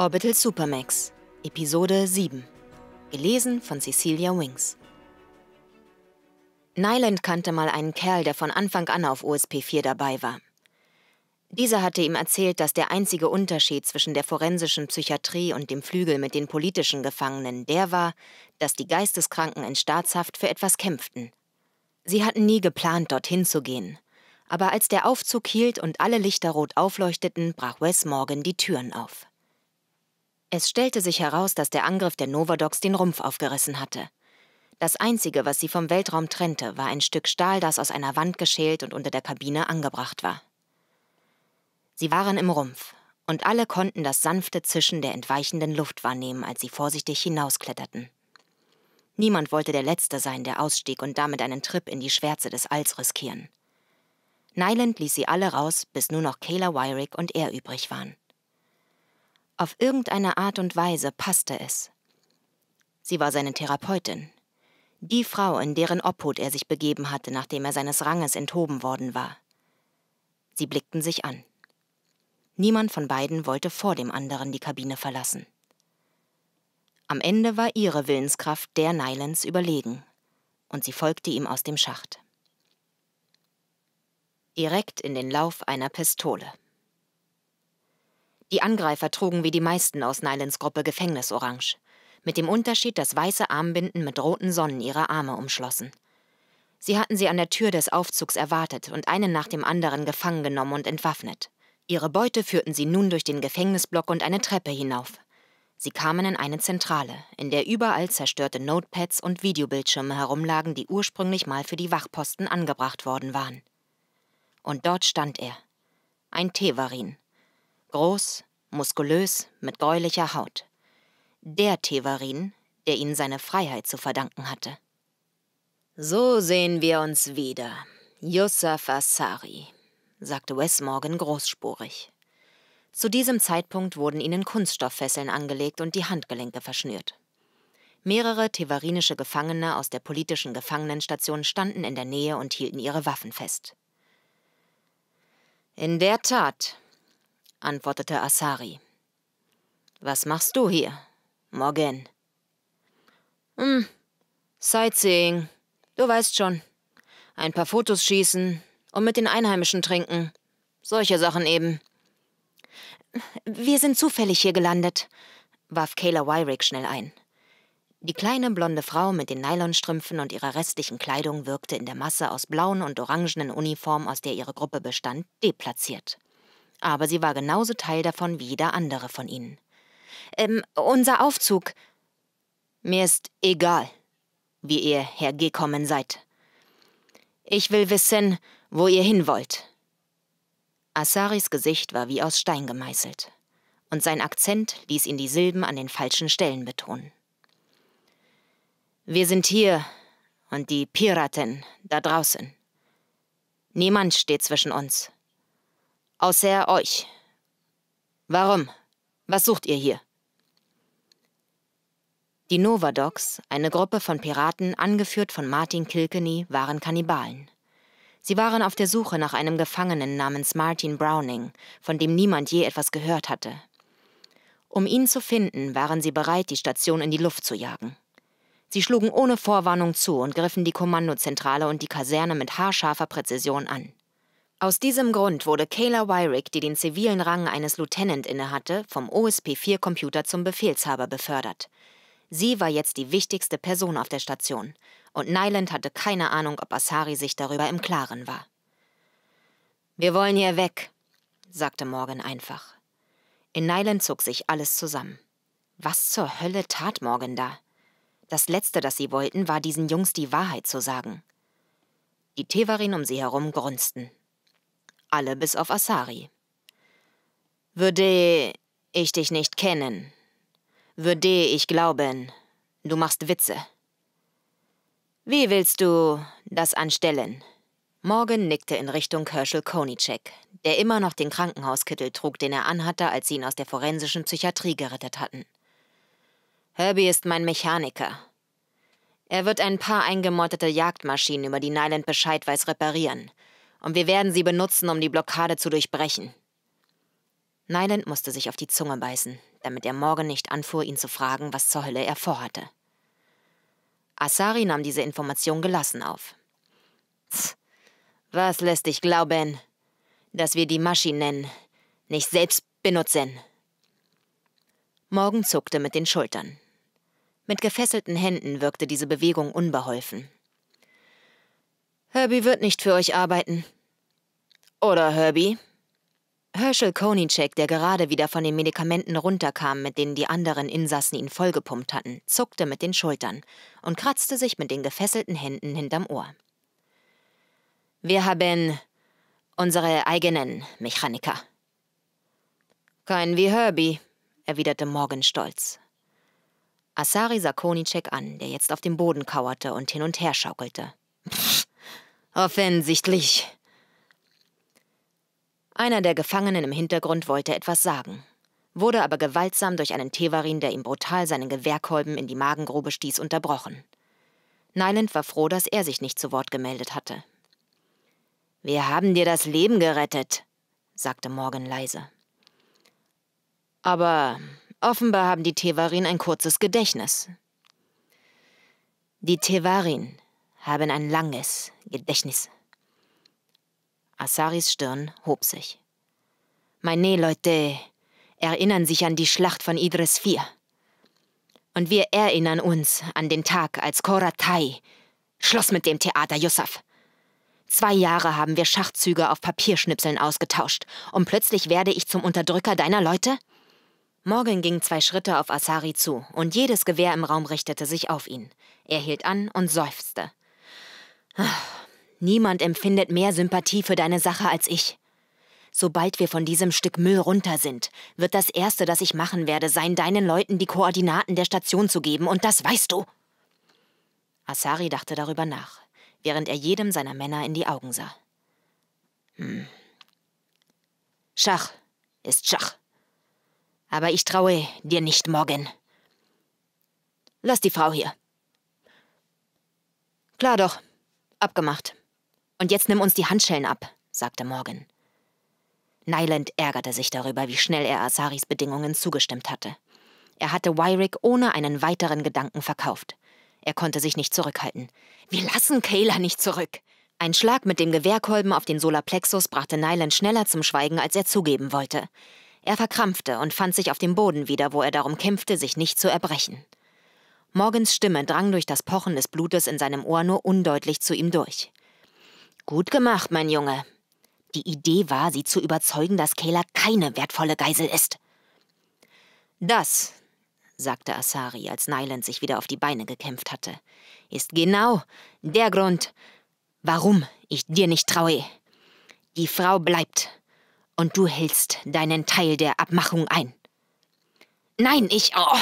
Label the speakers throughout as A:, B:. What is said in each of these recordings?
A: Orbital Supermax, Episode 7. Gelesen von Cecilia Wings. Nyland kannte mal einen Kerl, der von Anfang an auf OSP4 dabei war. Dieser hatte ihm erzählt, dass der einzige Unterschied zwischen der forensischen Psychiatrie und dem Flügel mit den politischen Gefangenen der war, dass die Geisteskranken in Staatshaft für etwas kämpften. Sie hatten nie geplant, dorthin zu gehen. Aber als der Aufzug hielt und alle Lichter rot aufleuchteten, brach Wes Morgan die Türen auf. Es stellte sich heraus, dass der Angriff der Novadocs den Rumpf aufgerissen hatte. Das Einzige, was sie vom Weltraum trennte, war ein Stück Stahl, das aus einer Wand geschält und unter der Kabine angebracht war. Sie waren im Rumpf, und alle konnten das sanfte Zischen der entweichenden Luft wahrnehmen, als sie vorsichtig hinauskletterten. Niemand wollte der Letzte sein, der ausstieg und damit einen Trip in die Schwärze des Alls riskieren. Nyland ließ sie alle raus, bis nur noch Kayla Wyrick und er übrig waren. Auf irgendeine Art und Weise passte es. Sie war seine Therapeutin. Die Frau, in deren Obhut er sich begeben hatte, nachdem er seines Ranges enthoben worden war. Sie blickten sich an. Niemand von beiden wollte vor dem anderen die Kabine verlassen. Am Ende war ihre Willenskraft der Nylans überlegen, und sie folgte ihm aus dem Schacht. Direkt in den Lauf einer Pistole. Die Angreifer trugen wie die meisten aus Nylens Gruppe Gefängnisorange, mit dem Unterschied, dass weiße Armbinden mit roten Sonnen ihre Arme umschlossen. Sie hatten sie an der Tür des Aufzugs erwartet und einen nach dem anderen gefangen genommen und entwaffnet. Ihre Beute führten sie nun durch den Gefängnisblock und eine Treppe hinauf. Sie kamen in eine Zentrale, in der überall zerstörte Notepads und Videobildschirme herumlagen, die ursprünglich mal für die Wachposten angebracht worden waren. Und dort stand er. Ein Tevarin, Groß, muskulös, mit gräulicher Haut. Der Tevarin, der ihnen seine Freiheit zu verdanken hatte. So sehen wir uns wieder, Yusuf Asari, sagte Wes Morgan großspurig. Zu diesem Zeitpunkt wurden ihnen Kunststofffesseln angelegt und die Handgelenke verschnürt. Mehrere tevarinische Gefangene aus der politischen Gefangenenstation standen in der Nähe und hielten ihre Waffen fest. In der Tat, antwortete Asari. Was machst du hier? Morgan? Hm, Sightseeing. Du weißt schon. Ein paar Fotos schießen und mit den Einheimischen trinken. Solche Sachen eben. Wir sind zufällig hier gelandet, warf Kayla Wyrick schnell ein. Die kleine blonde Frau mit den Nylonstrümpfen und ihrer restlichen Kleidung wirkte in der Masse aus blauen und orangenen Uniformen, aus der ihre Gruppe bestand, deplatziert aber sie war genauso Teil davon wie jeder andere von ihnen. Ähm, unser Aufzug. Mir ist egal, wie ihr hergekommen seid. Ich will wissen, wo ihr hin wollt. Asaris Gesicht war wie aus Stein gemeißelt, und sein Akzent ließ ihn die Silben an den falschen Stellen betonen. Wir sind hier und die Piraten da draußen. Niemand steht zwischen uns. Außer euch. Warum? Was sucht ihr hier? Die Novadocs, eine Gruppe von Piraten, angeführt von Martin Kilkenny, waren Kannibalen. Sie waren auf der Suche nach einem Gefangenen namens Martin Browning, von dem niemand je etwas gehört hatte. Um ihn zu finden, waren sie bereit, die Station in die Luft zu jagen. Sie schlugen ohne Vorwarnung zu und griffen die Kommandozentrale und die Kaserne mit haarscharfer Präzision an. Aus diesem Grund wurde Kayla Wyrick, die den zivilen Rang eines Lieutenant innehatte, vom OSP-4-Computer zum Befehlshaber befördert. Sie war jetzt die wichtigste Person auf der Station, und Nyland hatte keine Ahnung, ob Asari sich darüber im Klaren war. Wir wollen hier weg, sagte Morgan einfach. In Nyland zog sich alles zusammen. Was zur Hölle tat Morgan da? Das Letzte, das sie wollten, war diesen Jungs die Wahrheit zu sagen. Die Tevarin um sie herum grunzten alle bis auf Asari. Würde ich dich nicht kennen, würde ich glauben, du machst Witze. Wie willst du das anstellen? Morgan nickte in Richtung Herschel Konicek, der immer noch den Krankenhauskittel trug, den er anhatte, als sie ihn aus der forensischen Psychiatrie gerettet hatten. Herbie ist mein Mechaniker. Er wird ein paar eingemottete Jagdmaschinen, über die Nyland Bescheid weiß, reparieren und wir werden sie benutzen, um die Blockade zu durchbrechen. Nyland musste sich auf die Zunge beißen, damit er morgen nicht anfuhr, ihn zu fragen, was zur Hölle er vorhatte. Asari nahm diese Information gelassen auf. Was lässt dich glauben, dass wir die Maschinen nicht selbst benutzen? Morgan zuckte mit den Schultern. Mit gefesselten Händen wirkte diese Bewegung unbeholfen. Herbie wird nicht für euch arbeiten. Oder Herbie? Herschel Konicek, der gerade wieder von den Medikamenten runterkam, mit denen die anderen Insassen ihn vollgepumpt hatten, zuckte mit den Schultern und kratzte sich mit den gefesselten Händen hinterm Ohr. Wir haben unsere eigenen Mechaniker. Keinen wie Herbie, erwiderte Morgan stolz. Asari sah Konicek an, der jetzt auf dem Boden kauerte und hin und her schaukelte. Offensichtlich. Einer der Gefangenen im Hintergrund wollte etwas sagen, wurde aber gewaltsam durch einen Tevarin, der ihm brutal seinen Gewehrkolben in die Magengrube stieß, unterbrochen. Nyland war froh, dass er sich nicht zu Wort gemeldet hatte. Wir haben dir das Leben gerettet, sagte Morgan leise. Aber offenbar haben die Tevarin ein kurzes Gedächtnis. Die Tevarin, haben ein langes Gedächtnis. Asaris Stirn hob sich. Meine Leute erinnern sich an die Schlacht von Idris IV. Und wir erinnern uns an den Tag, als Koratai schloss mit dem Theater Yusuf. Zwei Jahre haben wir Schachzüge auf Papierschnipseln ausgetauscht und plötzlich werde ich zum Unterdrücker deiner Leute? Morgan ging zwei Schritte auf Asari zu und jedes Gewehr im Raum richtete sich auf ihn. Er hielt an und seufzte. Niemand empfindet mehr Sympathie für deine Sache als ich. Sobald wir von diesem Stück Müll runter sind, wird das Erste, das ich machen werde, sein, deinen Leuten die Koordinaten der Station zu geben, und das weißt du. Asari dachte darüber nach, während er jedem seiner Männer in die Augen sah. Hm. Schach ist Schach. Aber ich traue dir nicht, Morgan. Lass die Frau hier. Klar doch. Abgemacht. Und jetzt nimm uns die Handschellen ab, sagte Morgan. Nyland ärgerte sich darüber, wie schnell er Asaris Bedingungen zugestimmt hatte. Er hatte Wyrick ohne einen weiteren Gedanken verkauft. Er konnte sich nicht zurückhalten. Wir lassen Kayla nicht zurück. Ein Schlag mit dem Gewehrkolben auf den Solarplexus brachte Nyland schneller zum Schweigen, als er zugeben wollte. Er verkrampfte und fand sich auf dem Boden wieder, wo er darum kämpfte, sich nicht zu erbrechen. Morgens Stimme drang durch das Pochen des Blutes in seinem Ohr nur undeutlich zu ihm durch. Gut gemacht, mein Junge. Die Idee war, sie zu überzeugen, dass Kayla keine wertvolle Geisel ist. Das, sagte Asari, als Nyland sich wieder auf die Beine gekämpft hatte, ist genau der Grund, warum ich dir nicht traue. Die Frau bleibt und du hältst deinen Teil der Abmachung ein. Nein, ich. Oh,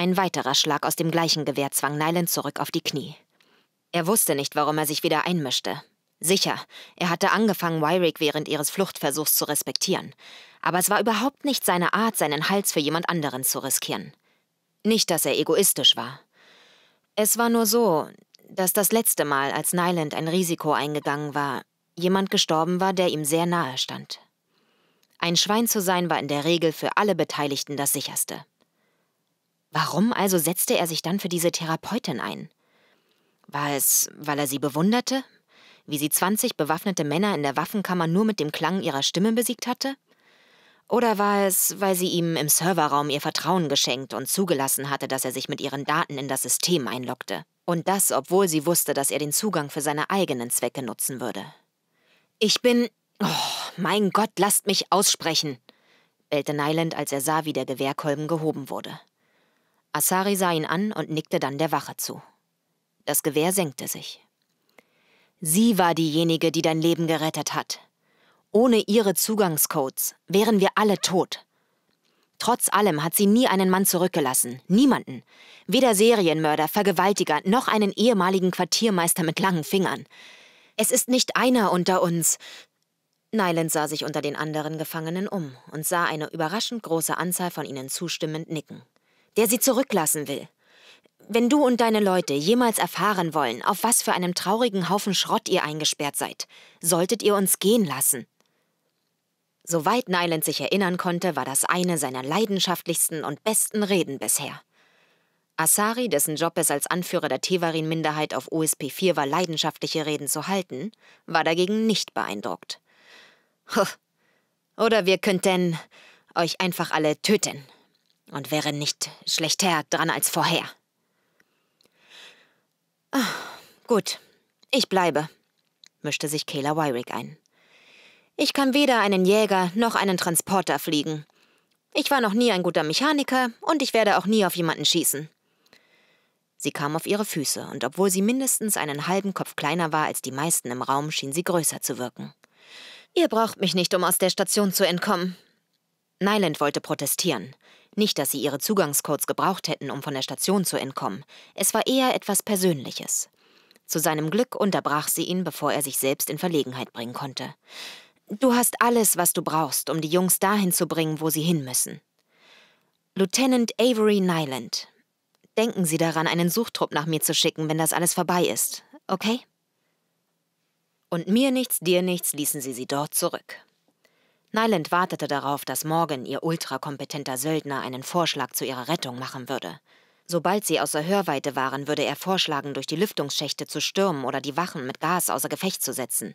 A: ein weiterer Schlag aus dem gleichen Gewehr zwang Nyland zurück auf die Knie. Er wusste nicht, warum er sich wieder einmischte. Sicher, er hatte angefangen, Wyrick während ihres Fluchtversuchs zu respektieren. Aber es war überhaupt nicht seine Art, seinen Hals für jemand anderen zu riskieren. Nicht, dass er egoistisch war. Es war nur so, dass das letzte Mal, als Nyland ein Risiko eingegangen war, jemand gestorben war, der ihm sehr nahe stand. Ein Schwein zu sein war in der Regel für alle Beteiligten das sicherste. Warum also setzte er sich dann für diese Therapeutin ein? War es, weil er sie bewunderte? Wie sie 20 bewaffnete Männer in der Waffenkammer nur mit dem Klang ihrer Stimme besiegt hatte? Oder war es, weil sie ihm im Serverraum ihr Vertrauen geschenkt und zugelassen hatte, dass er sich mit ihren Daten in das System einloggte? Und das, obwohl sie wusste, dass er den Zugang für seine eigenen Zwecke nutzen würde. Ich bin. Oh, mein Gott, lasst mich aussprechen! bellte Nyland, als er sah, wie der Gewehrkolben gehoben wurde. Asari sah ihn an und nickte dann der Wache zu. Das Gewehr senkte sich. Sie war diejenige, die dein Leben gerettet hat. Ohne ihre Zugangscodes wären wir alle tot. Trotz allem hat sie nie einen Mann zurückgelassen, niemanden. Weder Serienmörder, Vergewaltiger noch einen ehemaligen Quartiermeister mit langen Fingern. Es ist nicht einer unter uns. Nyland sah sich unter den anderen Gefangenen um und sah eine überraschend große Anzahl von ihnen zustimmend nicken der sie zurücklassen will. Wenn du und deine Leute jemals erfahren wollen, auf was für einem traurigen Haufen Schrott ihr eingesperrt seid, solltet ihr uns gehen lassen. Soweit Nyland sich erinnern konnte, war das eine seiner leidenschaftlichsten und besten Reden bisher. Asari, dessen Job es als Anführer der Tevarin-Minderheit auf OSP4 war, leidenschaftliche Reden zu halten, war dagegen nicht beeindruckt. Oder wir könnten euch einfach alle töten und wäre nicht schlechter dran als vorher. Ach, gut, ich bleibe, mischte sich Kayla Wyrick ein. Ich kann weder einen Jäger noch einen Transporter fliegen. Ich war noch nie ein guter Mechaniker und ich werde auch nie auf jemanden schießen. Sie kam auf ihre Füße, und obwohl sie mindestens einen halben Kopf kleiner war als die meisten im Raum, schien sie größer zu wirken. Ihr braucht mich nicht, um aus der Station zu entkommen. Nyland wollte protestieren, nicht, dass sie ihre Zugangscodes gebraucht hätten, um von der Station zu entkommen. Es war eher etwas Persönliches. Zu seinem Glück unterbrach sie ihn, bevor er sich selbst in Verlegenheit bringen konnte. Du hast alles, was du brauchst, um die Jungs dahin zu bringen, wo sie hin müssen. Lieutenant Avery Nyland. Denken Sie daran, einen Suchtrupp nach mir zu schicken, wenn das alles vorbei ist, okay? Und mir nichts, dir nichts ließen sie sie dort zurück. Nyland wartete darauf, dass Morgan, ihr ultrakompetenter Söldner, einen Vorschlag zu ihrer Rettung machen würde. Sobald sie außer Hörweite waren, würde er vorschlagen, durch die Lüftungsschächte zu stürmen oder die Wachen mit Gas außer Gefecht zu setzen.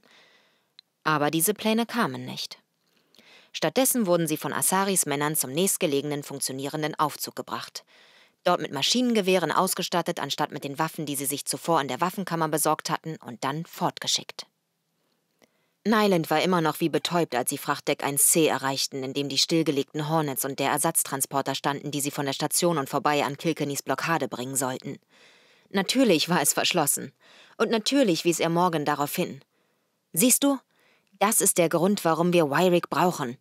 A: Aber diese Pläne kamen nicht. Stattdessen wurden sie von Asaris Männern zum nächstgelegenen funktionierenden Aufzug gebracht. Dort mit Maschinengewehren ausgestattet, anstatt mit den Waffen, die sie sich zuvor in der Waffenkammer besorgt hatten, und dann fortgeschickt. Nyland war immer noch wie betäubt, als sie Frachtdeck 1C erreichten, in dem die stillgelegten Hornets und der Ersatztransporter standen, die sie von der Station und vorbei an Kilkenys Blockade bringen sollten. Natürlich war es verschlossen. Und natürlich wies er Morgan darauf hin. Siehst du? Das ist der Grund, warum wir Wyrick brauchen.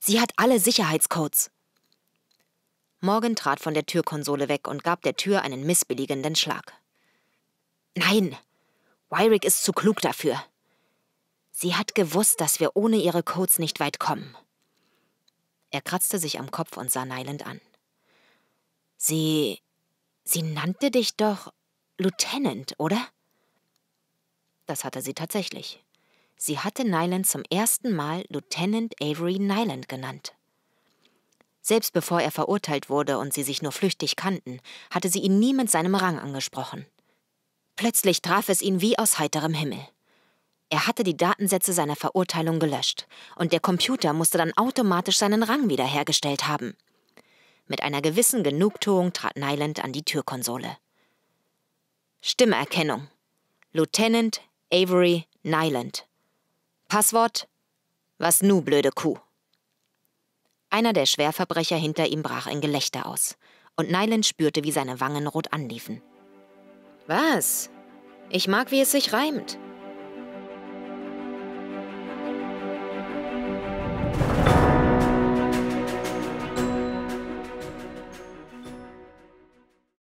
A: Sie hat alle Sicherheitscodes. Morgan trat von der Türkonsole weg und gab der Tür einen missbilligenden Schlag. Nein! Wyrick ist zu klug dafür. Sie hat gewusst, dass wir ohne ihre Codes nicht weit kommen. Er kratzte sich am Kopf und sah Neiland an. Sie. Sie nannte dich doch Lieutenant, oder? Das hatte sie tatsächlich. Sie hatte Nyland zum ersten Mal Lieutenant Avery Nyland genannt. Selbst bevor er verurteilt wurde und sie sich nur flüchtig kannten, hatte sie ihn nie mit seinem Rang angesprochen. Plötzlich traf es ihn wie aus heiterem Himmel. Er hatte die Datensätze seiner Verurteilung gelöscht und der Computer musste dann automatisch seinen Rang wiederhergestellt haben. Mit einer gewissen Genugtuung trat Nyland an die Türkonsole. Stimmerkennung. Lieutenant Avery Nyland. Passwort Was nu blöde Kuh. Einer der Schwerverbrecher hinter ihm brach in Gelächter aus, und Nyland spürte, wie seine Wangen rot anliefen. Was? Ich mag, wie es sich reimt. Thank you.